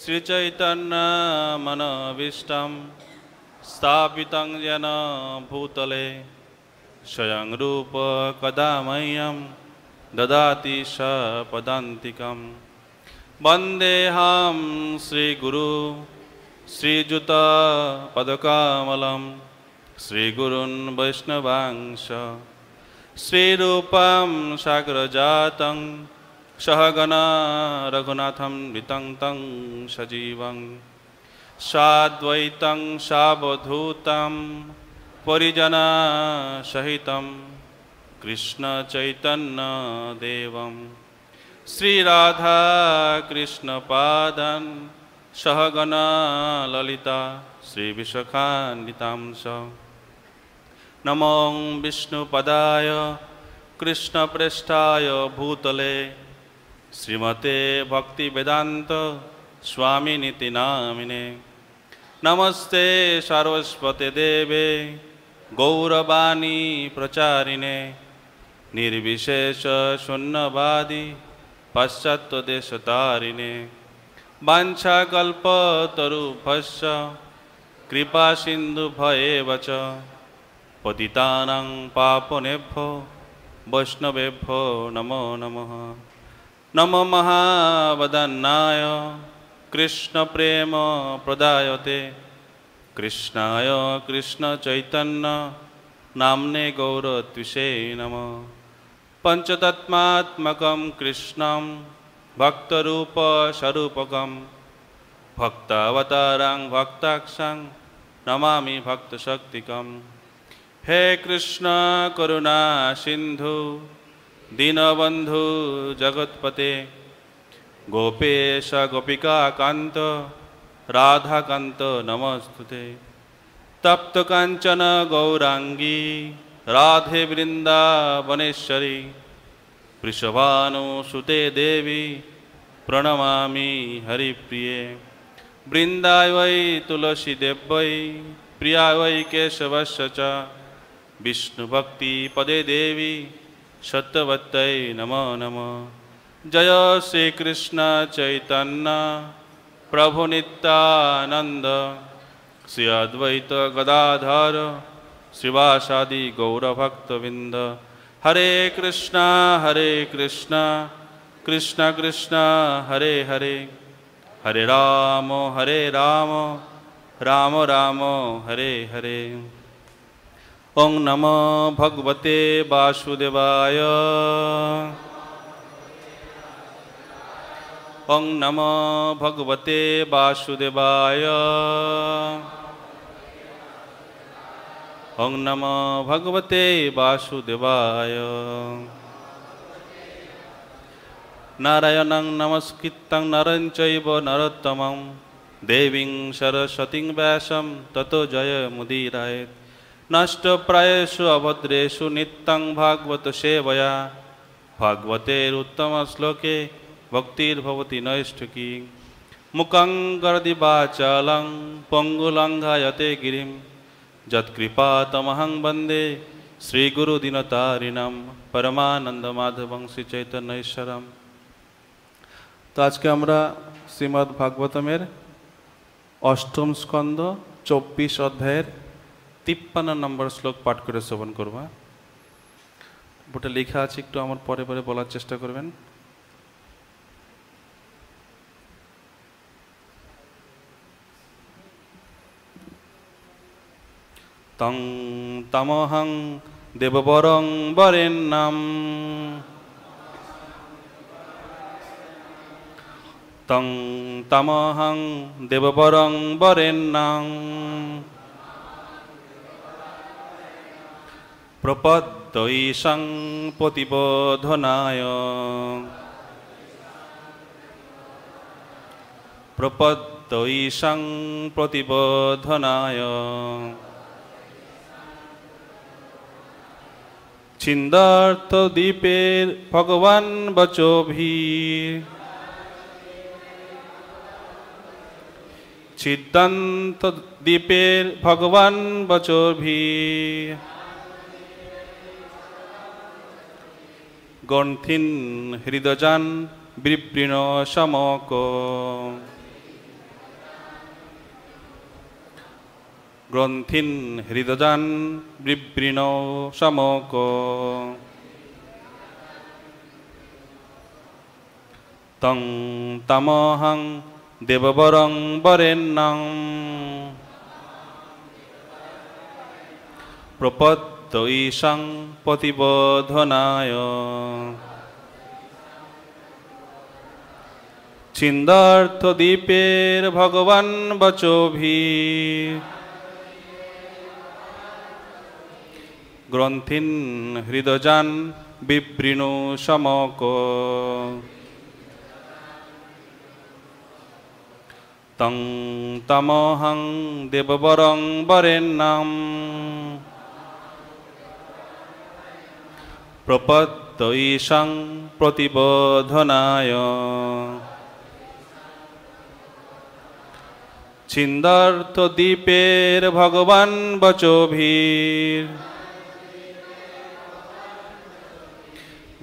श्रीचैतन्यमनविष्टं स्थापितं जन भूतले स्वयं रूपकदा मह्यं ददाति स पदान्तिकं वन्देऽहं श्रीगुरु श्रीयुतपदकमलं श्रीगुरुन् वैष्णवांश श्रीरूपं सागरजातं सहगना रघुनाथं ऋतं तं सजीवं साद्वैतं सावधूतं श्रीराधा कृष्णचैतन्यदेवं श्रीराधाकृष्णपादन् सहगना ललिता श्री स नमो विष्णुपदाय कृष्णप्रेष्ठाय भूतले শ্রীমতে ভক্তি বেদান্ত স্বামী নীতি নামিনে নমস্তে সরস্বতে দেবে গৌরবাণী প্রচারিণে নির্বিশেষ শূন্যবাদী পাশ্চাত্যদেশতারিণে বাঞ্ছাকল্পতরুভশ্য কৃপাসিন্ধুভয়েব চ পতিতানাং পাপনেভ্য বৈষ্ণবেভ্য নমো নমঃ नम नमो कृष्ण प्रेम प्रदायते कृष्णाय कृष्णचैतन्य नाम्ने गौरत्विषे नम पंचतत्मात्मक कृष्ण भक्तरूपस्वरूपकं भक्तावतारां भक्ताक्षं नमा भक्तशक्तिकं हे कृष्ण करुणा सिंधु दीनबंधु जगतपते गोपेश गोपिका कांत राधा नमस्तुते तप्त कांचन गौरांगी राधे वृंदावनेश्वरी वृषभानुसुते देवी प्रणमामि हरिप्रिये वृन्दाय वै तुलसीदेव वै प्रिया वै केशवश्च च विष्णुभक्तिपदे देवी शतवत्तै नमो नम जय श्री कृष्ण चैतन्य प्रभु नित्यानन्द श्री अद्वैत गदाधर शिवासादि गौरभक्तविंद हरे कृष्णा हरे कृष्णा कृष्ण कृष्ण हरे हरे हरे राम हरे राम राम राम हरे हरे ওং নম ভগবতে বাসুদেবায় ওং নম ভগবতে বাসুদেবায় ওং নম ভগবতে বাসুদেবায় নারায়ণং নমস্কৃত্যং নরঞ্চৈব নরোত্তমং দেবীং সরস্বতীং ব্যাসম তত জয় মুদিরায় নষ্ট নষ্টপ্রায়েষু অভদ্রেশু নিত্যং ভাগবত সেবয়া ভাগবতের উত্তম শ্লোকে ভক্তির ভক্তির্ভবতি নৈষ্ঠকী মুকং গরদি বাচালং পঙ্গুলঙ্ঘায়তে গিরিম যৎকৃপা তমহং বন্দে শ্রীগুরুদিনতারিণম পরমানন্দমাধবং চৈতন্যশ্বরম তো আজকে আমরা শ্রীমদ্ ভাগবতমের অষ্টম স্কন্দ চব্বিশ অধ্যায়ের তিপ্পান্ন নম্বর শ্লোক পাঠ করে শ্রবণ করবা ওটা লেখা আছে একটু আমার পরে পরে বলার চেষ্টা করবেন তং তমহং দেববরং নাম তং তমহং দেববরং নাম প্রপদ্দৈশং প্রতিবোধনায় প্রপদ্দৈশং প্রতিবোধনায় ছিন্দার্থ দ্বীপের ভগবান বচোভি ছিদ্ধান্ত দ্বীপের ভগবান বচোভি গণ্ঠিন হৃদজান বিবৃণ সমক গ্রন্থিন হৃদজান বিবৃণ সমক তং তমহং দেববরং বরেণ প্রপদ তৈষাং প্রতিবোধনায় ছিন্দার্থদ্বীপের ভগবান বচোভি গ্রন্থিন হৃদজান বিবৃণু সমক তং তমহং দেববরং বরেণ্যম প্রপত্তৈষাং প্রতিবোধনায় দ্বীপের ভগবান বচোভীর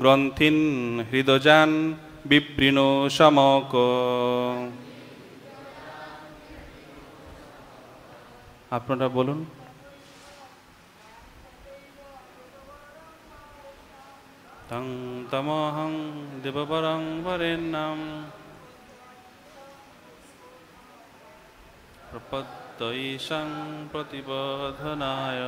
গ্রন্থিন হৃদযান বিবৃণ সমক আপনারা বলুন तं तमहं दिवपरं वरेण्यं प्रपत्तैषं प्रतिबधनाय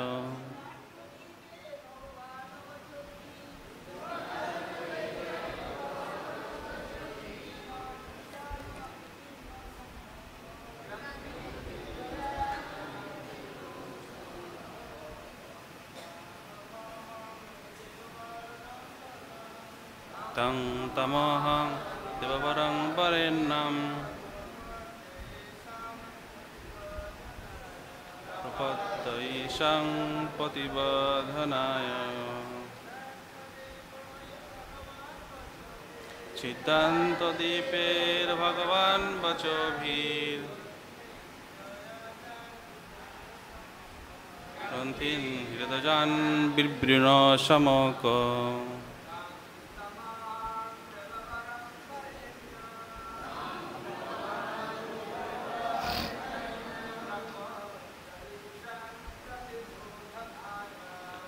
तं तमोहं शिवपरं वरेण्यं प्रपत्तैषां प्रतिबधनाय चित्तान्तदीपेर्भगवान् वचोभिर् ग्रन्थिन् हृदजान् बिभृणशमक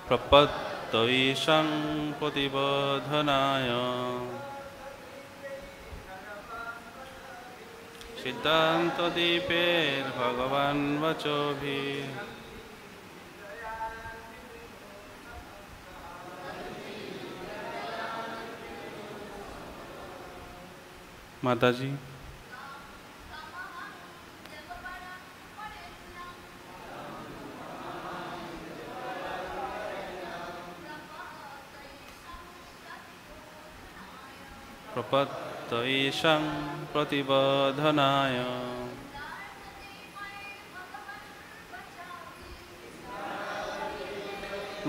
प्रपत्तैषं प्रतिबोधनाय सिद्धान्तदीपेर्भगवान् वचोभिः माता जी प्रपत्तैषां प्रतिबोधनाय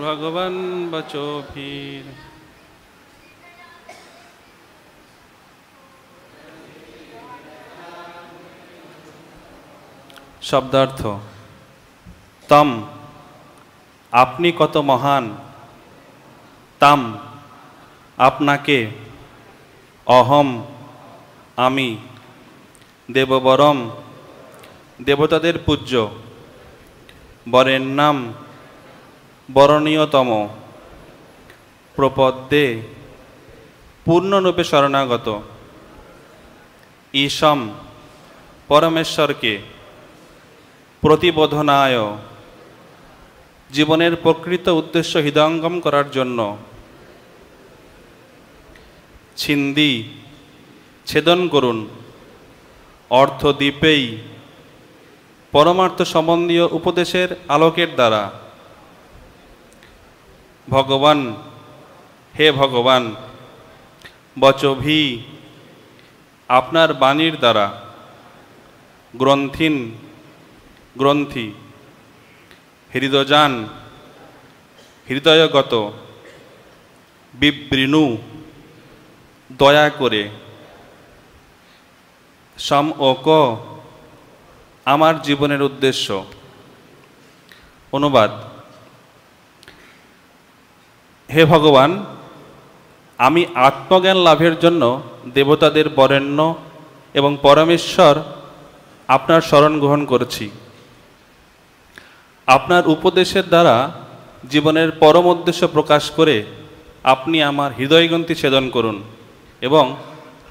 ভগবান বচোভীর শব্দার্থ তম আপনি কত মহান তাম আপনাকে অহম আমি দেববরম দেবতাদের পূজ্য বরের নাম বরণীয়তম প্রপদ্যে পূর্ণরূপে শরণাগত ইসম পরমেশ্বরকে প্রতিবোধনায় জীবনের প্রকৃত উদ্দেশ্য হৃদয়ঙ্গম করার জন্য ছিন্দি ছেদন করুন অর্থ দ্বীপেই পরমার্থ সম্বন্ধীয় উপদেশের আলোকের দ্বারা ভগবান হে ভগবান বচভি আপনার বাণীর দ্বারা গ্রন্থিন গ্রন্থি হৃদয়জান হৃদয়গত বিবৃণু দয়া করে সম ও ক আমার জীবনের উদ্দেশ্য অনুবাদ হে ভগবান আমি আত্মজ্ঞান লাভের জন্য দেবতাদের বরেণ্য এবং পরমেশ্বর আপনার স্মরণ গ্রহণ করেছি আপনার উপদেশের দ্বারা জীবনের পরম উদ্দেশ্য প্রকাশ করে আপনি আমার হৃদয়গ্রন্থি ছেদন করুন এবং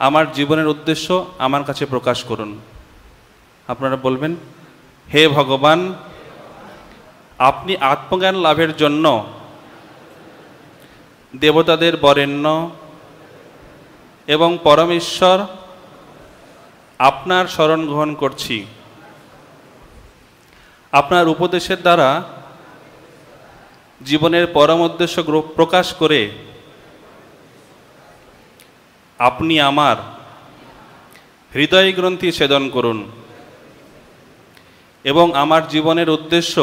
আমার জীবনের উদ্দেশ্য আমার কাছে প্রকাশ করুন আপনারা বলবেন হে ভগবান আপনি আত্মজ্ঞান লাভের জন্য দেবতাদের বরেণ্য এবং পরমেশ্বর আপনার স্মরণ গ্রহণ করছি আপনার উপদেশের দ্বারা জীবনের পরম উদ্দেশ্য প্রকাশ করে আপনি আমার হৃদয় গ্রন্থি ছেদন করুন এবং আমার জীবনের উদ্দেশ্য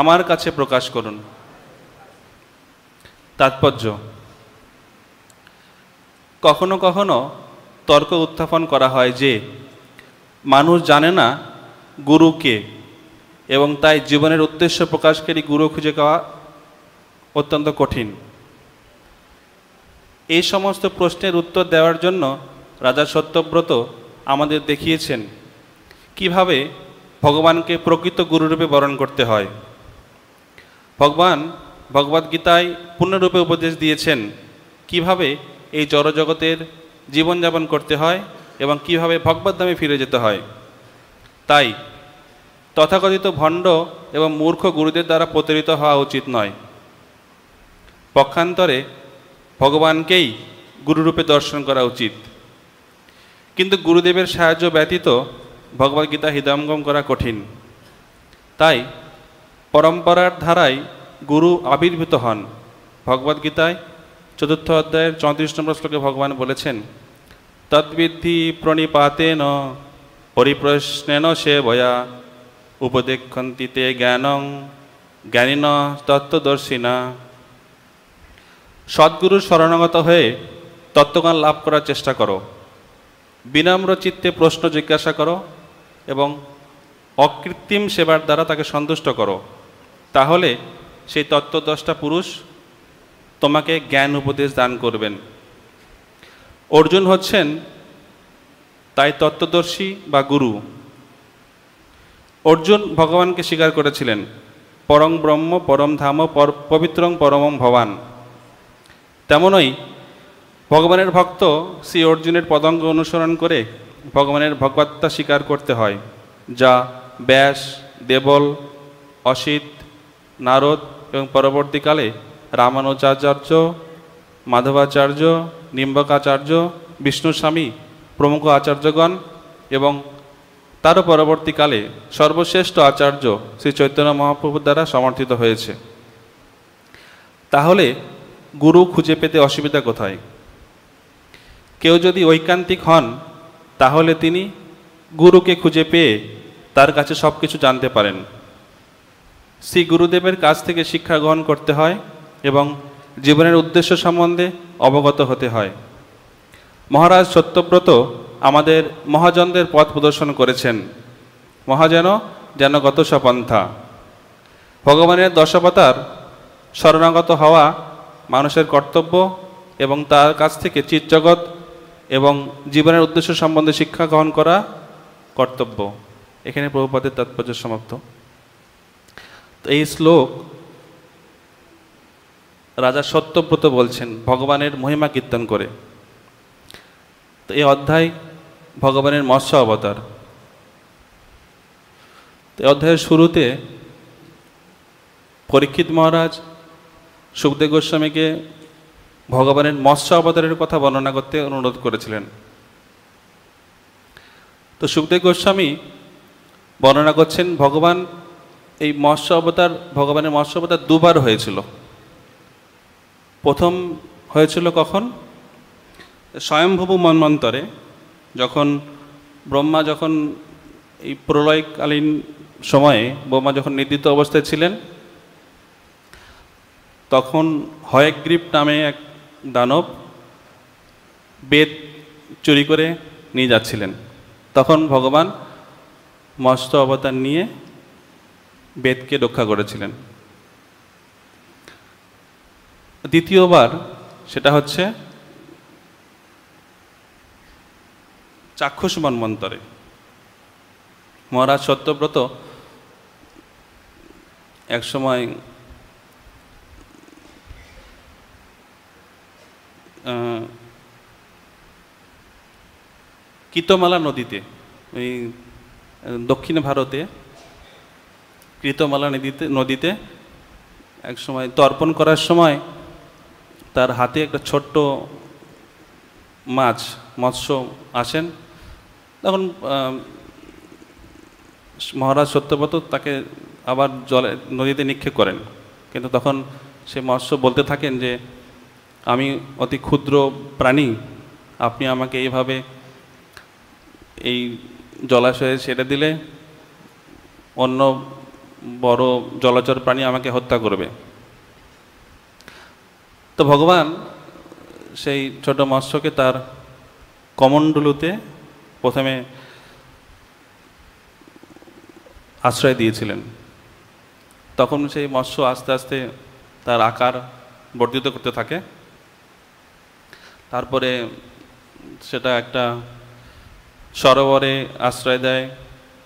আমার কাছে প্রকাশ করুন তাৎপর্য কখনো কখনো তর্ক উত্থাপন করা হয় যে মানুষ জানে না গুরু কে এবং তাই জীবনের উদ্দেশ্য প্রকাশকারী গুরু খুঁজে পাওয়া অত্যন্ত কঠিন এই সমস্ত প্রশ্নের উত্তর দেওয়ার জন্য রাজা সত্যব্রত আমাদের দেখিয়েছেন কিভাবে ভগবানকে প্রকৃত গুরুরূপে বরণ করতে হয় ভগবান ভগবদ্গীতায় পূর্ণরূপে উপদেশ দিয়েছেন কিভাবে এই জড়জগতের জীবনযাপন করতে হয় এবং কিভাবে ভগবদ্ধামে ফিরে যেতে হয় তাই তথাকথিত ভণ্ড এবং মূর্খ গুরুদের দ্বারা প্রতারিত হওয়া উচিত নয় পক্ষান্তরে ভগবানকেই গুরুরূপে দর্শন করা উচিত কিন্তু গুরুদেবের সাহায্য ব্যতীত ভগবদ্গীতা হৃদয়ঙ্গম করা কঠিন তাই পরম্পরার ধারায় গুরু আবির্ভূত হন ভগবদ্গীতায় চতুর্থ অধ্যায়ের চৌত্রিশ নম্বর শ্লোকে ভগবান বলেছেন তদ্বিদ্ধি প্রণিপাতেন পরিপ্রশ্নেন সে ভয়া উপদেক্ষন্তিতে জ্ঞানং জ্ঞানীন তত্ত্বদর্শিনা সদ্গুরুর শরণাগত হয়ে তত্ত্বজ্ঞান লাভ করার চেষ্টা করো বিনম্র চিত্তে প্রশ্ন জিজ্ঞাসা করো এবং অকৃত্রিম সেবার দ্বারা তাকে সন্তুষ্ট করো তাহলে সেই তত্ত্বদশটা পুরুষ তোমাকে জ্ঞান উপদেশ দান করবেন অর্জুন হচ্ছেন তাই তত্ত্বদর্শী বা গুরু অর্জুন ভগবানকে স্বীকার করেছিলেন পরম ব্রহ্ম পরম ধাম পর পবিত্রং পরমম ভবান তেমনই ভগবানের ভক্ত শ্রী অর্জুনের পদঙ্গ অনুসরণ করে ভগবানের ভগবত্তা স্বীকার করতে হয় যা ব্যাস দেবল অসিত নারদ এবং পরবর্তীকালে রামানুজাচার্য মাধবাচার্য নিম্বকাচার্য বিষ্ণুস্বামী প্রমুখ আচার্যগণ এবং তারও পরবর্তীকালে সর্বশ্রেষ্ঠ আচার্য শ্রী চৈতন্য মহাপ্রভুর দ্বারা সমর্থিত হয়েছে তাহলে গুরু খুঁজে পেতে অসুবিধা কোথায় কেউ যদি ঐকান্তিক হন তাহলে তিনি গুরুকে খুঁজে পেয়ে তার কাছে সব কিছু জানতে পারেন শ্রী গুরুদেবের কাছ থেকে শিক্ষা গ্রহণ করতে হয় এবং জীবনের উদ্দেশ্য সম্বন্ধে অবগত হতে হয় মহারাজ সত্যব্রত আমাদের মহাজনদের পথ প্রদর্শন করেছেন মহাজন যেন গত সপন্থা ভগবানের দশাবতার শরণাগত হওয়া মানুষের কর্তব্য এবং তার কাছ থেকে চিৎজগৎ এবং জীবনের উদ্দেশ্য সম্বন্ধে শিক্ষা গ্রহণ করা কর্তব্য এখানে প্রভুপাদের তাৎপর্য সমাপ্ত তো এই শ্লোক রাজা সত্যব্রত বলছেন ভগবানের মহিমা কীর্তন করে তো এই অধ্যায় ভগবানের মৎস্য অবতার তো এই অধ্যায়ের শুরুতে পরীক্ষিত মহারাজ সুখদেব গোস্বামীকে ভগবানের মৎস্য অবতারের কথা বর্ণনা করতে অনুরোধ করেছিলেন তো সুখদেব গোস্বামী বর্ণনা করছেন ভগবান এই মৎস্য অবতার ভগবানের মৎস্য অবতার দুবার হয়েছিল প্রথম হয়েছিল কখন স্বয়ংভূ মন্মন্তরে যখন ব্রহ্মা যখন এই প্রলয়কালীন সময়ে ব্রহ্মা যখন নির্দিত অবস্থায় ছিলেন তখন হয়গ্রীব নামে এক দানব বেদ চুরি করে নিয়ে যাচ্ছিলেন তখন ভগবান মস্ত অবতার নিয়ে বেদকে রক্ষা করেছিলেন দ্বিতীয়বার সেটা হচ্ছে চাক্ষুষ মন্মন্তরে মহারাজ সত্যব্রত একসময় কৃতমালা নদীতে ওই দক্ষিণ ভারতে কৃতমালা নদীতে নদীতে এক সময় তর্পণ করার সময় তার হাতে একটা ছোট্ট মাছ মৎস্য আসেন তখন মহারাজ সত্যব্রত তাকে আবার জলে নদীতে নিক্ষেপ করেন কিন্তু তখন সে মৎস্য বলতে থাকেন যে আমি অতি ক্ষুদ্র প্রাণী আপনি আমাকে এইভাবে এই জলাশয়ে ছেড়ে দিলে অন্য বড় জলচর প্রাণী আমাকে হত্যা করবে তো ভগবান সেই ছোট মৎস্যকে তার কমণ্ডলুতে প্রথমে আশ্রয় দিয়েছিলেন তখন সেই মৎস্য আস্তে আস্তে তার আকার বর্ধিত করতে থাকে তারপরে সেটা একটা সরোবরে আশ্রয় দেয়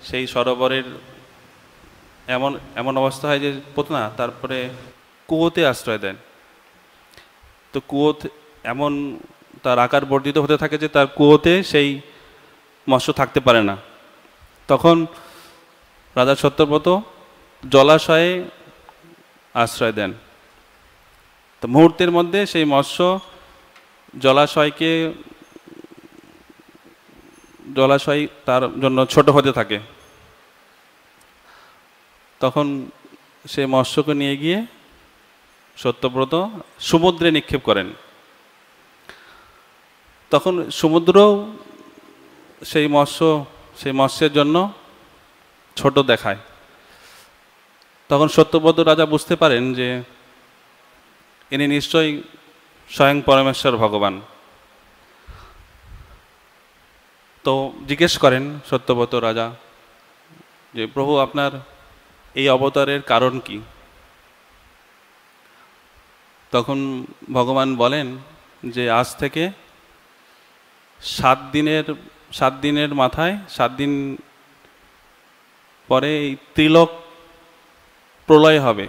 সেই সরোবরের এমন এমন অবস্থা হয় যে না তারপরে কুয়োতে আশ্রয় দেন তো কুয়ো এমন তার আকার বর্ধিত হতে থাকে যে তার কুয়োতে সেই মৎস্য থাকতে পারে না তখন রাজা সত্যব্রত জলাশয়ে আশ্রয় দেন তো মুহূর্তের মধ্যে সেই মৎস্য জলাশয়কে জলাশয় তার জন্য ছোট হতে থাকে তখন সে মৎস্যকে নিয়ে গিয়ে সত্যব্রত সমুদ্রে নিক্ষেপ করেন তখন সমুদ্র সেই মৎস্য সেই মৎস্যের জন্য ছোট দেখায় তখন সত্যব্রত রাজা বুঝতে পারেন যে ইনি নিশ্চয়ই স্বয়ং পরমেশ্বর ভগবান তো জিজ্ঞেস করেন সত্যব্রত রাজা যে প্রভু আপনার এই অবতারের কারণ কি তখন ভগবান বলেন যে আজ থেকে সাত দিনের সাত দিনের মাথায় সাত দিন পরে এই ত্রিলোক প্রলয় হবে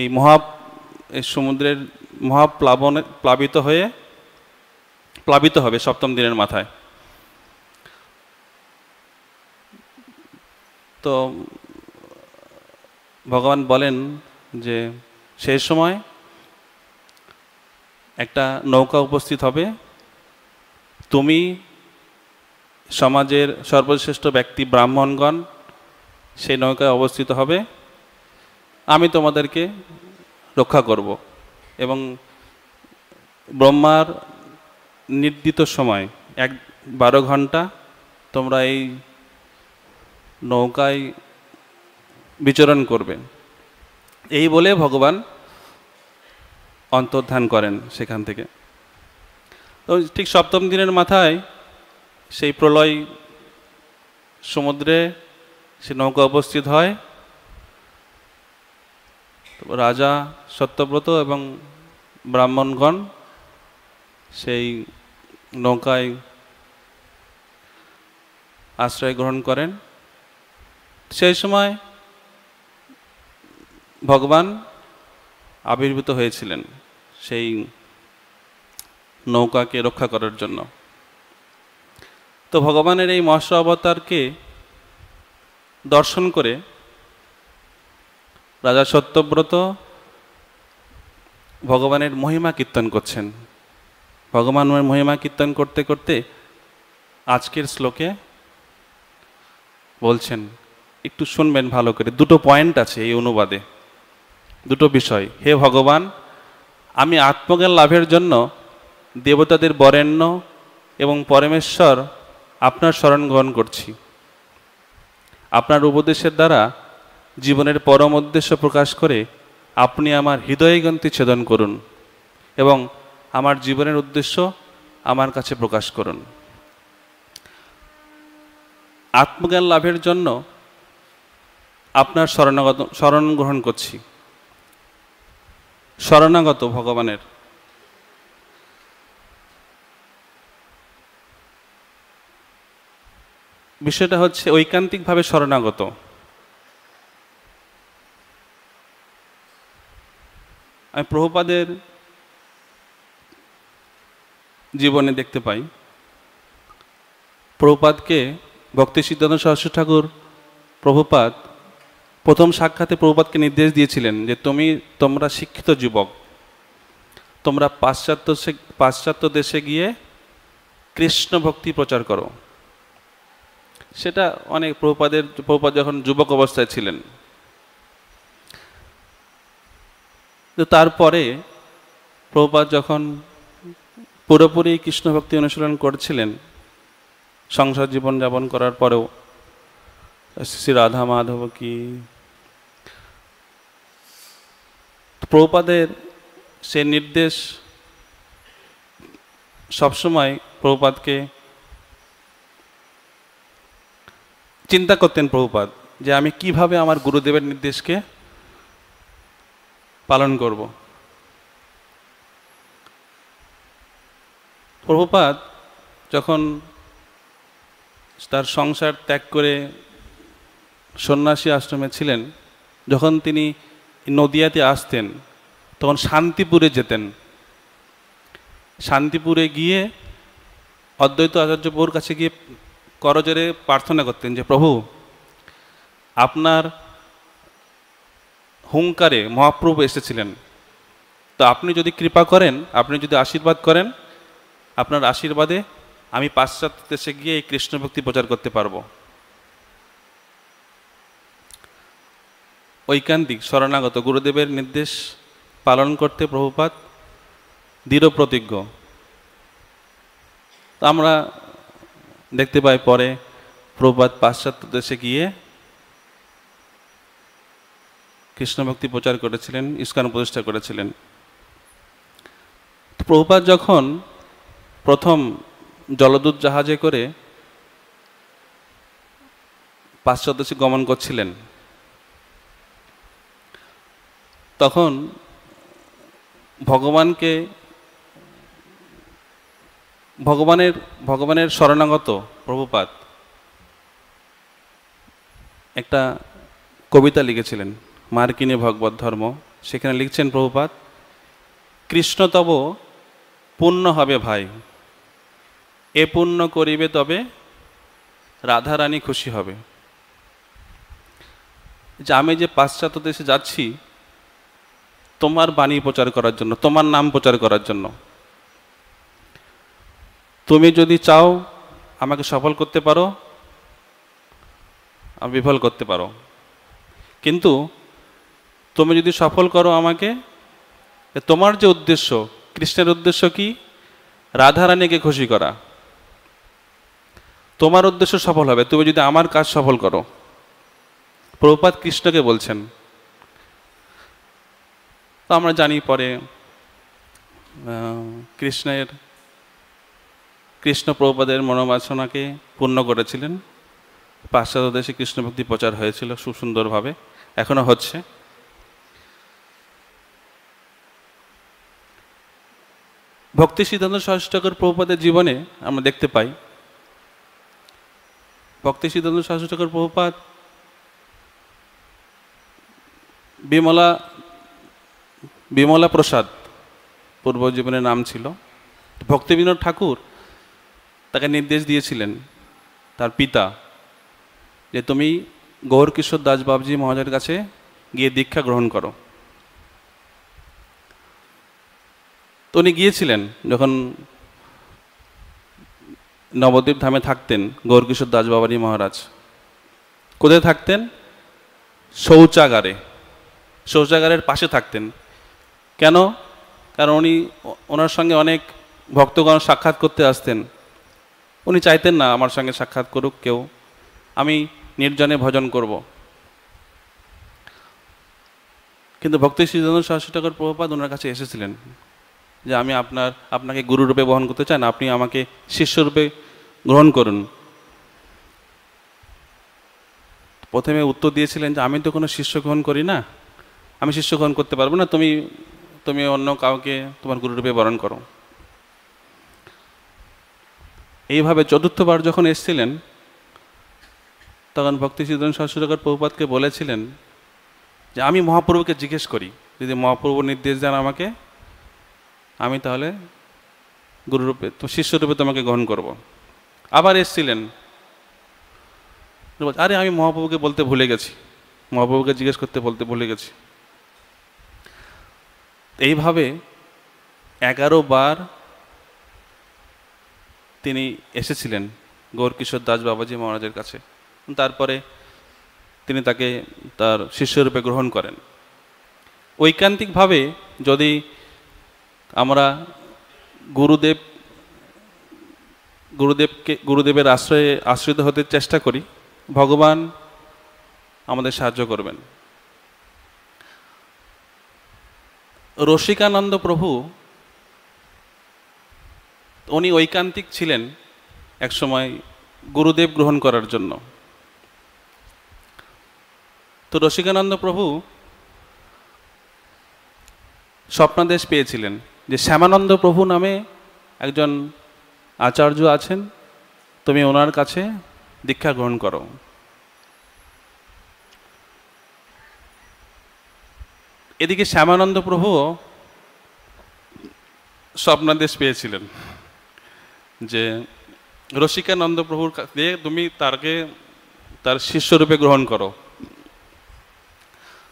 এই মহা এই সমুদ্রের মহাপ্লাবনে প্লাবিত হয়ে প্লাবিত হবে সপ্তম দিনের মাথায় তো ভগবান বলেন যে সেই সময় একটা নৌকা উপস্থিত হবে তুমি সমাজের সর্বশ্রেষ্ঠ ব্যক্তি ব্রাহ্মণগণ সেই নৌকায় অবস্থিত হবে আমি তোমাদেরকে রক্ষা করব এবং ব্রহ্মার নির্দিত সময় এক বারো ঘন্টা তোমরা এই নৌকায় বিচরণ করবে এই বলে ভগবান অন্তর্ধান করেন সেখান থেকে তো ঠিক সপ্তম দিনের মাথায় সেই প্রলয় সমুদ্রে সে নৌকা উপস্থিত হয় রাজা সত্যব্রত এবং ব্রাহ্মণগণ সেই নৌকায় আশ্রয় গ্রহণ করেন সেই সময় ভগবান আবির্ভূত হয়েছিলেন সেই নৌকাকে রক্ষা করার জন্য তো ভগবানের এই মৎস্য অবতারকে দর্শন করে রাজা সত্যব্রত ভগবানের মহিমা কীর্তন করছেন ভগবানের মহিমা কীর্তন করতে করতে আজকের শ্লোকে বলছেন একটু শুনবেন ভালো করে দুটো পয়েন্ট আছে এই অনুবাদে দুটো বিষয় হে ভগবান আমি আত্মজ্ঞান লাভের জন্য দেবতাদের বরেণ্য এবং পরমেশ্বর আপনার স্মরণ গ্রহণ করছি আপনার উপদেশের দ্বারা জীবনের পরম উদ্দেশ্য প্রকাশ করে আপনি আমার হৃদয়গ্রন্থি ছেদন করুন এবং আমার জীবনের উদ্দেশ্য আমার কাছে প্রকাশ করুন আত্মজ্ঞান লাভের জন্য আপনার শরণাগত শরণ গ্রহণ করছি শরণাগত ভগবানের বিষয়টা হচ্ছে ঐকান্তিকভাবে শরণাগত আমি প্রভুপাদের জীবনে দেখতে পাই প্রভুপাদকে ভক্তি সিদ্ধান্ত সরস্বতী ঠাকুর প্রভুপাদ প্রথম সাক্ষাতে প্রভুপাদকে নির্দেশ দিয়েছিলেন যে তুমি তোমরা শিক্ষিত যুবক তোমরা পাশ্চাত্য পাশ্চাত্য দেশে গিয়ে কৃষ্ণ ভক্তি প্রচার করো সেটা অনেক প্রভুপাদের প্রভুপাদ যখন যুবক অবস্থায় ছিলেন তো তারপরে প্রভুপাত যখন পুরোপুরি কৃষ্ণ ভক্তি অনুশীলন করছিলেন সংসার জীবন যাপন করার পরেও শ্রী রাধা মাধব কি প্রপাদের সে নির্দেশ সবসময় প্রপাদকে চিন্তা করতেন প্রভুপাত যে আমি কিভাবে আমার গুরুদেবের নির্দেশকে পালন করব প্রভুপাত যখন তার সংসার ত্যাগ করে সন্ন্যাসী আশ্রমে ছিলেন যখন তিনি নদিয়াতে আসতেন তখন শান্তিপুরে যেতেন শান্তিপুরে গিয়ে অদ্বৈত আচার্য প্রভুর কাছে গিয়ে করজরে প্রার্থনা করতেন যে প্রভু আপনার হুঙ্কারে মহাপ্রভু এসেছিলেন তো আপনি যদি কৃপা করেন আপনি যদি আশীর্বাদ করেন আপনার আশীর্বাদে আমি পাশ্চাত্য দেশে গিয়ে এই কৃষ্ণ ভক্তি প্রচার করতে পারবো ঐকান্তিক শরণাগত গুরুদেবের নির্দেশ পালন করতে প্রভুপাত দৃঢ় প্রতিজ্ঞ আমরা দেখতে পাই পরে প্রভুপাত পাশ্চাত্য দেশে গিয়ে কৃষ্ণভক্তি প্রচার করেছিলেন ইস্কান প্রতিষ্ঠা করেছিলেন প্রভুপাত যখন প্রথম জলদূত জাহাজে করে দেশে গমন করছিলেন তখন ভগবানকে ভগবানের ভগবানের শরণাগত প্রভুপাত একটা কবিতা লিখেছিলেন মার্কিনে ভগবত ধর্ম সেখানে লিখছেন প্রভুপাত কৃষ্ণতব পুণ্য হবে ভাই এ পুণ্য করিবে তবে রাধারানী খুশি হবে যে আমি যে পাশ্চাত্য দেশে যাচ্ছি তোমার বাণী প্রচার করার জন্য তোমার নাম প্রচার করার জন্য তুমি যদি চাও আমাকে সফল করতে পারো আর বিফল করতে পারো কিন্তু তুমি যদি সফল করো আমাকে তোমার যে উদ্দেশ্য কৃষ্ণের উদ্দেশ্য কি রাধারানীকে খুশি করা তোমার উদ্দেশ্য সফল হবে তুমি যদি আমার কাজ সফল করো প্রপাত কৃষ্ণকে বলছেন তো আমরা জানি পরে কৃষ্ণের কৃষ্ণ প্রপাদের মনোবাসনাকে পূর্ণ করেছিলেন পাশ্চাত্য দেশে কৃষ্ণভক্তি প্রচার হয়েছিল সুসুন্দরভাবে এখনও হচ্ছে ভক্তি সিদ্ধান্ত সহস্রাকর প্রভুপাদের জীবনে আমরা দেখতে পাই ভক্তি সিদ্ধান্ত সহস্রাকর প্রভুপাত বিমলা বিমলা প্রসাদ পূর্ব জীবনের নাম ছিল ভক্তি বিনোদ ঠাকুর তাকে নির্দেশ দিয়েছিলেন তার পিতা যে তুমি গৌরকিশোর দাস বাবজি মহারাজের কাছে গিয়ে দীক্ষা গ্রহণ করো তো উনি গিয়েছিলেন যখন নবদ্বীপ ধামে থাকতেন গৌরকিশোর দাস বাবানী মহারাজ কোথায় থাকতেন শৌচাগারে শৌচাগারের পাশে থাকতেন কেন কারণ উনি ওনার সঙ্গে অনেক ভক্তগণ সাক্ষাৎ করতে আসতেন উনি চাইতেন না আমার সঙ্গে সাক্ষাৎ করুক কেউ আমি নির্জনে ভজন করব কিন্তু ভক্তি শ্রীধন সরস্বতী ঠাকুর প্রভুপাত ওনার কাছে এসেছিলেন যে আমি আপনার আপনাকে গুরুরূপে বহন করতে চান আপনি আমাকে শিষ্যরূপে গ্রহণ করুন প্রথমে উত্তর দিয়েছিলেন যে আমি তো কোনো শিষ্য গ্রহণ করি না আমি শিষ্য গ্রহণ করতে পারবো না তুমি তুমি অন্য কাউকে তোমার গুরুরূপে বরণ করো এইভাবে চতুর্থবার যখন এসছিলেন তখন ভক্তি সিদ্ধ সরস্বরকর প্রভুপাতকে বলেছিলেন যে আমি মহাপ্রভুকে জিজ্ঞেস করি যদি মহাপ্রভু নির্দেশ দেন আমাকে আমি তাহলে গুরুরূপে তো শিষ্যরূপে তোমাকে গ্রহণ করব। আবার এসছিলেন আরে আমি মহাপ্রভুকে বলতে ভুলে গেছি মহাপ্রভুকে জিজ্ঞেস করতে বলতে ভুলে গেছি এইভাবে এগারো বার তিনি এসেছিলেন গৌরকিশোর দাস বাবাজি মহারাজের কাছে তারপরে তিনি তাকে তার শিষ্যরূপে গ্রহণ করেন ঐকান্তিকভাবে যদি আমরা গুরুদেব গুরুদেবকে গুরুদেবের আশ্রয়ে আশ্রিত হতে চেষ্টা করি ভগবান আমাদের সাহায্য করবেন রসিকানন্দ প্রভু উনি ঐকান্তিক ছিলেন একসময় গুরুদেব গ্রহণ করার জন্য তো রসিকানন্দ প্রভু স্বপ্নাদেশ পেয়েছিলেন যে শ্যামানন্দ প্রভু নামে একজন আচার্য আছেন তুমি ওনার কাছে দীক্ষা গ্রহণ করো এদিকে শ্যামানন্দ প্রভু স্বপ্নাদেশ পেয়েছিলেন যে রসিকানন্দ প্রভুর দিয়ে তুমি তারকে তার শিষ্যরূপে গ্রহণ করো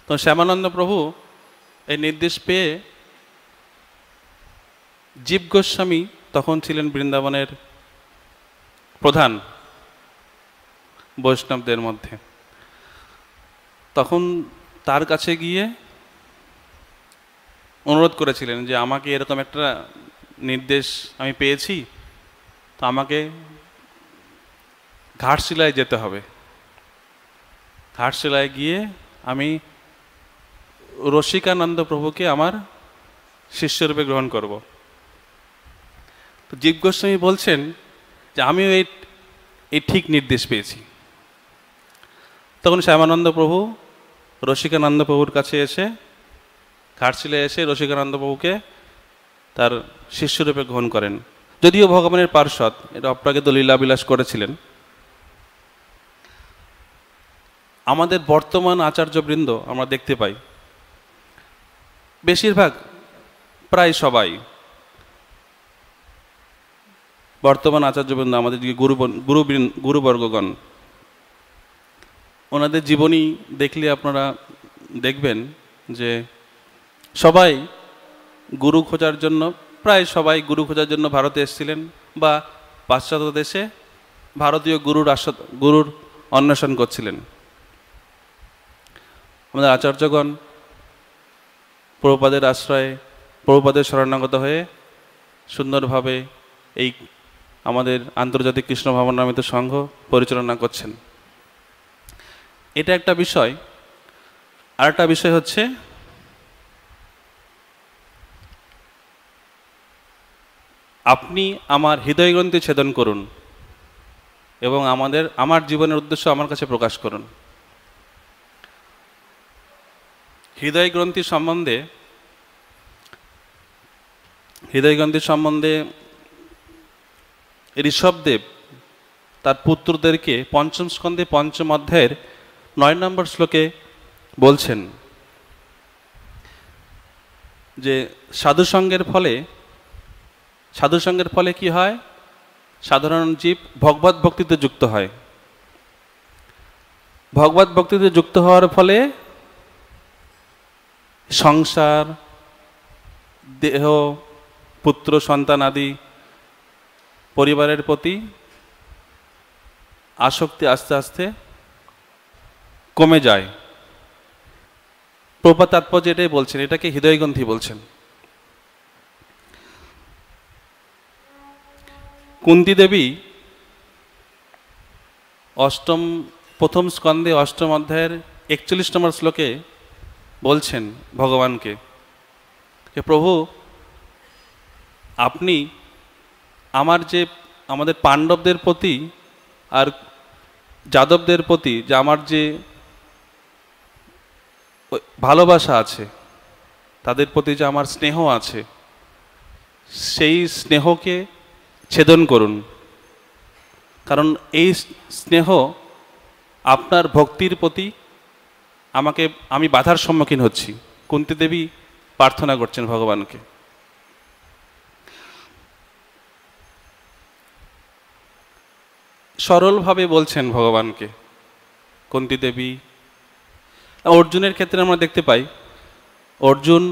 তো শ্যামানন্দ প্রভু এই নির্দেশ পেয়ে জীব গোস্বামী তখন ছিলেন বৃন্দাবনের প্রধান বৈষ্ণবদের মধ্যে তখন তার কাছে গিয়ে অনুরোধ করেছিলেন যে আমাকে এরকম একটা নির্দেশ আমি পেয়েছি তো আমাকে ঘাটশিলায় যেতে হবে ঘাটশিলায় গিয়ে আমি রসিকানন্দ প্রভুকে আমার শিষ্যরূপে গ্রহণ করবো তো জীব গোস্বামী বলছেন যে আমিও এই এই ঠিক নির্দেশ পেয়েছি তখন শ্যামানন্দ প্রভু রসিকানন্দ প্রভুর কাছে এসে ঘাটশিলে এসে রসিকানন্দ প্রভুকে তার শিষ্যরূপে গ্রহণ করেন যদিও ভগবানের পার্শ্বদ এটা আপনাকে তো বিলাস করেছিলেন আমাদের বর্তমান আচার্যবৃন্দ আমরা দেখতে পাই বেশিরভাগ প্রায় সবাই বর্তমান আচার্যবৃন্দ আমাদের যে গুরু গুরুবর্গগণ ওনাদের জীবনী দেখলে আপনারা দেখবেন যে সবাই গুরু খোঁজার জন্য প্রায় সবাই গুরু খোঁজার জন্য ভারতে এসেছিলেন বা পাশ্চাত্য দেশে ভারতীয় গুরুর আশ্বাদ গুরুর অন্বেষণ করছিলেন আমাদের আচার্যগণ প্রপাদের আশ্রয়ে প্রভুপাদের শরণাগত হয়ে সুন্দরভাবে এই আমাদের আন্তর্জাতিক কৃষ্ণ নামিত সংঘ পরিচালনা করছেন এটা একটা বিষয় আর একটা বিষয় হচ্ছে আপনি আমার হৃদয়গ্রন্থি ছেদন করুন এবং আমাদের আমার জীবনের উদ্দেশ্য আমার কাছে প্রকাশ করুন হৃদয় গ্রন্থি সম্বন্ধে হৃদয় গ্রন্থি সম্বন্ধে ঋষভদেব তার পুত্রদেরকে পঞ্চম স্কন্ধে পঞ্চম অধ্যায়ের নয় নম্বর শ্লোকে বলছেন যে সাধুসঙ্গের ফলে সাধুসঙ্গের ফলে কি হয় সাধারণ জীব ভগবত ভক্তিতে যুক্ত হয় ভগবত ভক্তিতে যুক্ত হওয়ার ফলে সংসার দেহ পুত্র সন্তান আদি পরিবারের প্রতি আসক্তি আস্তে আস্তে কমে যায় প্রপা তাৎপর্য এটাই বলছেন এটাকে হৃদয়গ্রন্থি বলছেন কুন্তি দেবী অষ্টম প্রথম স্কন্ধে অষ্টম অধ্যায়ের একচল্লিশ নম্বর শ্লোকে বলছেন ভগবানকে প্রভু আপনি আমার যে আমাদের পাণ্ডবদের প্রতি আর যাদবদের প্রতি যে আমার যে ভালোবাসা আছে তাদের প্রতি যে আমার স্নেহ আছে সেই স্নেহকে ছেদন করুন কারণ এই স্নেহ আপনার ভক্তির প্রতি আমাকে আমি বাধার সম্মুখীন হচ্ছি কুন্তি দেবী প্রার্থনা করছেন ভগবানকে সরলভাবে বলছেন ভগবানকে কুন্তি দেবী অর্জুনের ক্ষেত্রে আমরা দেখতে পাই অর্জুন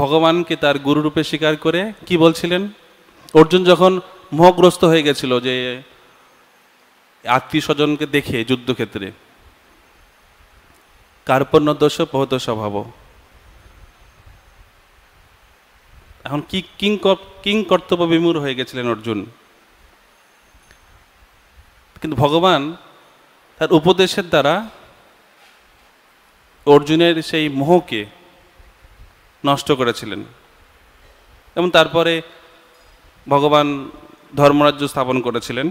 ভগবানকে তার গুরুরূপে স্বীকার করে কি বলছিলেন অর্জুন যখন মোহগ্রস্ত হয়ে গেছিল যে আত্মীয় স্বজনকে দেখে যুদ্ধক্ষেত্রে কার্পণ্য দোষ পহত স্বভাব এখন কি কিং কিং কর্তব্য বিমূর হয়ে গেছিলেন অর্জুন কিন্তু ভগবান তার উপদেশের দ্বারা অর্জুনের সেই মোহকে নষ্ট করেছিলেন এবং তারপরে ভগবান ধর্মরাজ্য স্থাপন করেছিলেন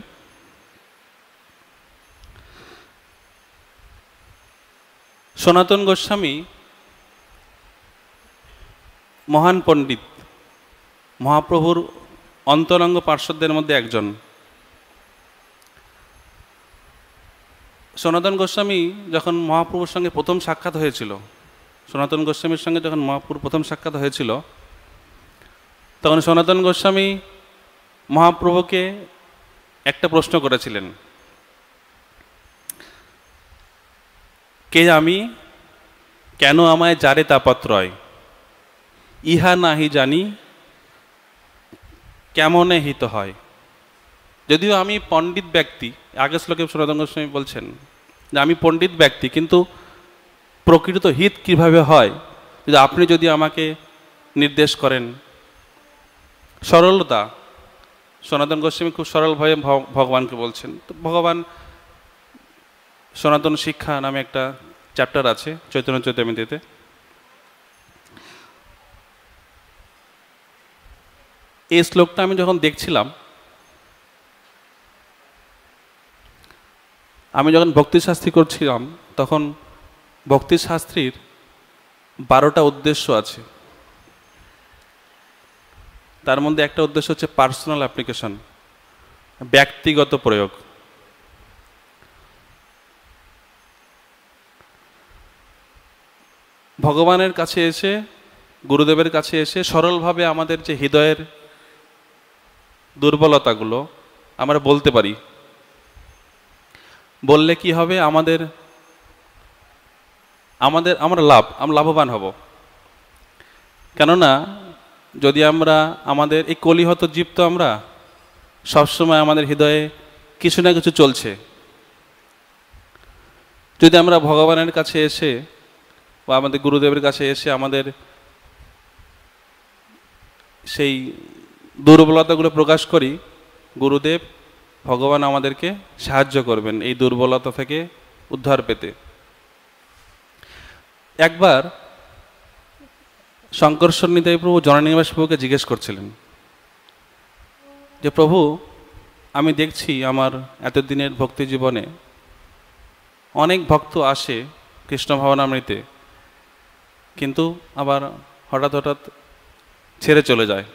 সনাতন গোস্বামী মহান পণ্ডিত মহাপ্রভুর অন্তরঙ্গ পার্শ্বদের মধ্যে একজন সনাতন গোস্বামী যখন মহাপ্রভুর সঙ্গে প্রথম সাক্ষাৎ হয়েছিল সনাতন গোস্বামীর সঙ্গে যখন মহাপ্রভুর প্রথম সাক্ষাৎ হয়েছিল তখন সনাতন গোস্বামী মহাপ্রভুকে একটা প্রশ্ন করেছিলেন কে আমি কেন আমায় যারে তাপাত্রয় ইহা নাহি জানি কেমনে হিত হয় যদিও আমি পণ্ডিত ব্যক্তি আগের শ্লোকে সনাতন গোস্বামী বলছেন যে আমি পণ্ডিত ব্যক্তি কিন্তু প্রকৃত হিত কিভাবে হয় যে আপনি যদি আমাকে নির্দেশ করেন সরলতা সনাতন গোস্বামী খুব সরলভাবে ভগবানকে বলছেন তো ভগবান সনাতন শিক্ষা নামে একটা চ্যাপ্টার আছে চৈতন্য চৈতামিতিতে এই শ্লোকটা আমি যখন দেখছিলাম আমি যখন ভক্তিশাস্ত্রী করছিলাম তখন ভক্তিশাস্ত্রীর বারোটা উদ্দেশ্য আছে তার মধ্যে একটা উদ্দেশ্য হচ্ছে পার্সোনাল অ্যাপ্লিকেশন ব্যক্তিগত প্রয়োগ ভগবানের কাছে এসে গুরুদেবের কাছে এসে সরলভাবে আমাদের যে হৃদয়ের দুর্বলতাগুলো আমরা বলতে পারি বললে কি হবে আমাদের আমাদের আমরা লাভ আমরা লাভবান হব কেননা যদি আমরা আমাদের এই কলিহত জীব তো আমরা সবসময় আমাদের হৃদয়ে কিছু না কিছু চলছে যদি আমরা ভগবানের কাছে এসে বা আমাদের গুরুদেবের কাছে এসে আমাদের সেই দুর্বলতাগুলো প্রকাশ করি গুরুদেব ভগবান আমাদেরকে সাহায্য করবেন এই দুর্বলতা থেকে উদ্ধার পেতে একবার শঙ্করশ্বর নিতাই প্রভু জননিবাস প্রভুকে জিজ্ঞেস করছিলেন যে প্রভু আমি দেখছি আমার এতদিনের ভক্তি জীবনে অনেক ভক্ত আসে কৃষ্ণ ভাবনামৃতে কিন্তু আবার হঠাৎ হঠাৎ ছেড়ে চলে যায়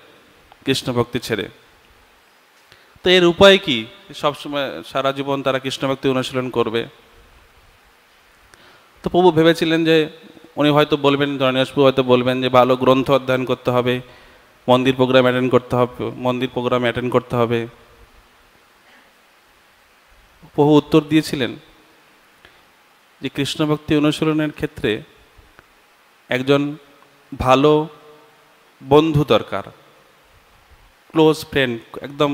কৃষ্ণ ভক্তি ছেড়ে তো এর উপায় কি সবসময় সারা জীবন তারা কৃষ্ণভক্তি অনুশীলন করবে তো প্রভু ভেবেছিলেন যে উনি হয়তো বলবেন জননীয়সপু হয়তো বলবেন যে ভালো গ্রন্থ অধ্যয়ন করতে হবে মন্দির প্রোগ্রাম অ্যাটেন্ড করতে হবে মন্দির প্রোগ্রাম অ্যাটেন্ড করতে হবে বহু উত্তর দিয়েছিলেন যে কৃষ্ণভক্তি অনুশীলনের ক্ষেত্রে একজন ভালো বন্ধু দরকার ক্লোজ ফ্রেন্ড একদম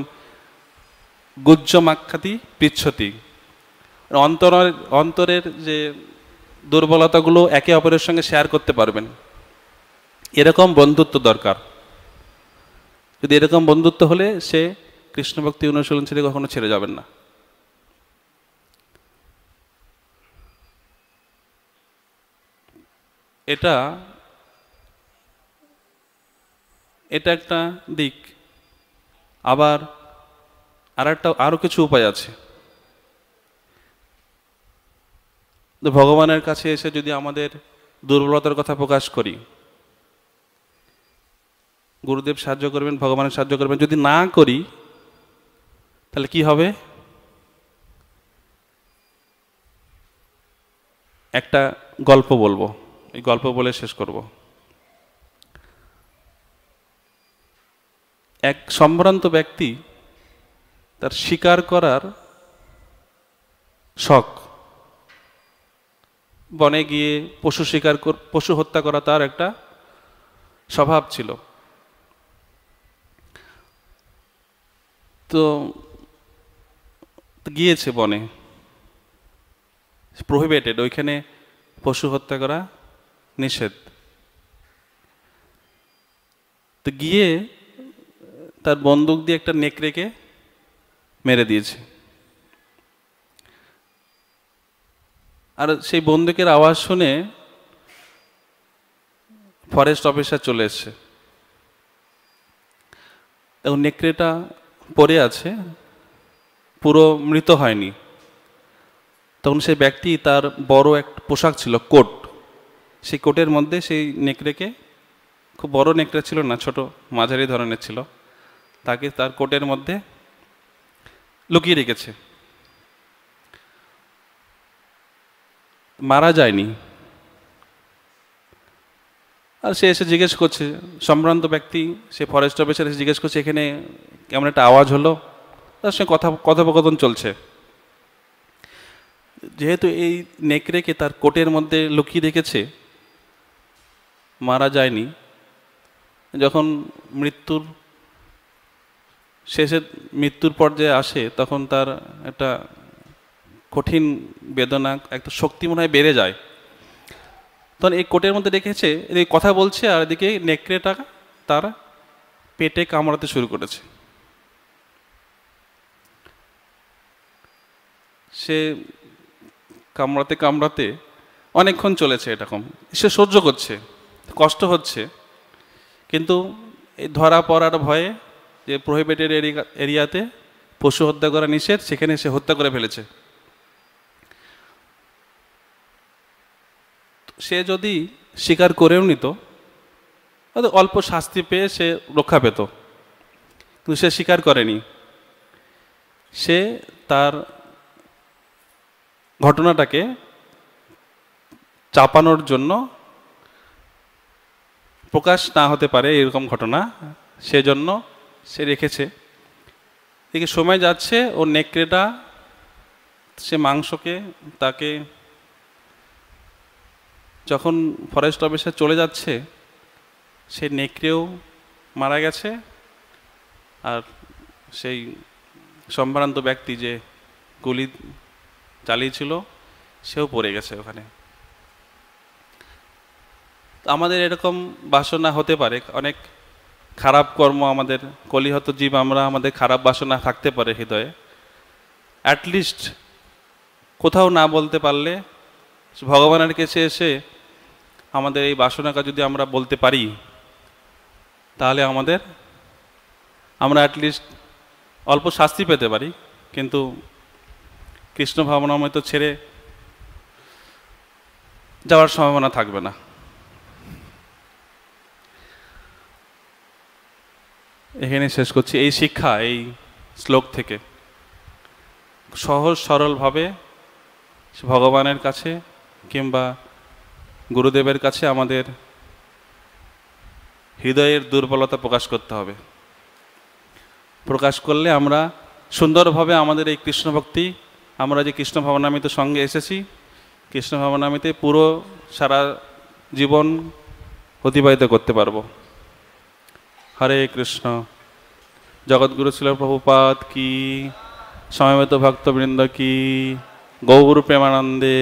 গুজ্জমাখ্যাতি পিচ্ছতি অন্তরের অন্তরের যে দুর্বলতাগুলো একে অপরের সঙ্গে শেয়ার করতে পারবেন এরকম বন্ধুত্ব দরকার যদি এরকম বন্ধুত্ব হলে সে কৃষ্ণভক্তি অনুশীলন ছেড়ে কখনো ছেড়ে যাবেন না এটা এটা একটা দিক আবার আর একটা আরও কিছু উপায় আছে ভগবানের কাছে এসে যদি আমাদের দুর্বলতার কথা প্রকাশ করি গুরুদেব সাহায্য করবেন ভগবানের সাহায্য করবেন যদি না করি তাহলে কি হবে একটা গল্প বলবো এই গল্প বলে শেষ করব এক সম্ভ্রান্ত ব্যক্তি তার স্বীকার করার শখ বনে গিয়ে পশু শিকার পশু হত্যা করা তার একটা স্বভাব ছিল তো গিয়েছে বনে প্রহিবেটেড ওইখানে পশু হত্যা করা নিষেধ তো গিয়ে তার বন্দুক দিয়ে একটা নেকড়েকে মেরে দিয়েছে আর সেই বন্দুকের আওয়াজ শুনে ফরেস্ট অফিসার চলে এসছে এবং নেকড়েটা পড়ে আছে পুরো মৃত হয়নি তখন সেই ব্যক্তি তার বড় এক পোশাক ছিল কোট সেই কোটের মধ্যে সেই নেকড়েকে খুব বড় নেকড়ে ছিল না ছোট মাঝারি ধরনের ছিল তাকে তার কোটের মধ্যে লুকিয়ে রেখেছে মারা যায়নি আর সে এসে জিজ্ঞেস করছে সম্ভ্রান্ত ব্যক্তি সে ফরেস্ট অফিসার এসে জিজ্ঞেস করছে এখানে কেমন একটা আওয়াজ হলো তার সঙ্গে কথা কথোপকথন চলছে যেহেতু এই নেকড়েকে তার কোটের মধ্যে লুকিয়ে রেখেছে মারা যায়নি যখন মৃত্যুর শেষের মৃত্যুর পর্যায়ে আসে তখন তার একটা কঠিন বেদনা একটা শক্তি মনে হয় বেড়ে যায় তখন এই কোটের মধ্যে রেখেছে এদিকে কথা বলছে আর এদিকে নেকড়েটা তার পেটে কামড়াতে শুরু করেছে সে কামড়াতে কামড়াতে অনেকক্ষণ চলেছে এরকম সে সহ্য করছে কষ্ট হচ্ছে কিন্তু এই ধরা পড়ার ভয়ে যে প্রোহিবেটেড এরিয়াতে পশু হত্যা করা নিষেধ সেখানে সে হত্যা করে ফেলেছে সে যদি স্বীকার করেও নিত অল্প শাস্তি পেয়ে সে রক্ষা পেত কিন্তু সে স্বীকার করেনি সে তার ঘটনাটাকে চাপানোর জন্য প্রকাশ না হতে পারে এরকম ঘটনা সেজন্য সে রেখেছে দেখি সময় যাচ্ছে ও নেকড়েটা সে মাংসকে তাকে যখন ফরেস্ট অফিসার চলে যাচ্ছে সে নেকড়েও মারা গেছে আর সেই সম্ভ্রান্ত ব্যক্তি যে গুলি চালিয়েছিল সেও পড়ে গেছে ওখানে আমাদের এরকম বাসনা হতে পারে অনেক খারাপ কর্ম আমাদের কলিহত জীব আমরা আমাদের খারাপ বাসনা থাকতে পারে হৃদয়ে অ্যাটলিস্ট কোথাও না বলতে পারলে ভগবানের কাছে এসে আমাদের এই বাসনাকে যদি আমরা বলতে পারি তাহলে আমাদের আমরা অ্যাটলিস্ট অল্প শাস্তি পেতে পারি কিন্তু কৃষ্ণ ভাবনাময় তো ছেড়ে যাওয়ার সম্ভাবনা থাকবে না এখানে শেষ করছি এই শিক্ষা এই শ্লোক থেকে সহজ সরলভাবে ভগবানের কাছে কিংবা গুরুদেবের কাছে আমাদের হৃদয়ের দুর্বলতা প্রকাশ করতে হবে প্রকাশ করলে আমরা সুন্দরভাবে আমাদের এই কৃষ্ণ ভক্তি আমরা যে কৃষ্ণ ভাবনামিত সঙ্গে এসেছি কৃষ্ণ ভবনামিতে পুরো সারা জীবন অতিবাহিত করতে পারবো হরে কৃষ্ণ জগৎগুরু ছিল প্রভুপাত কি সমবেত ভক্তবৃন্দ কি গৌর প্রেমানন্দে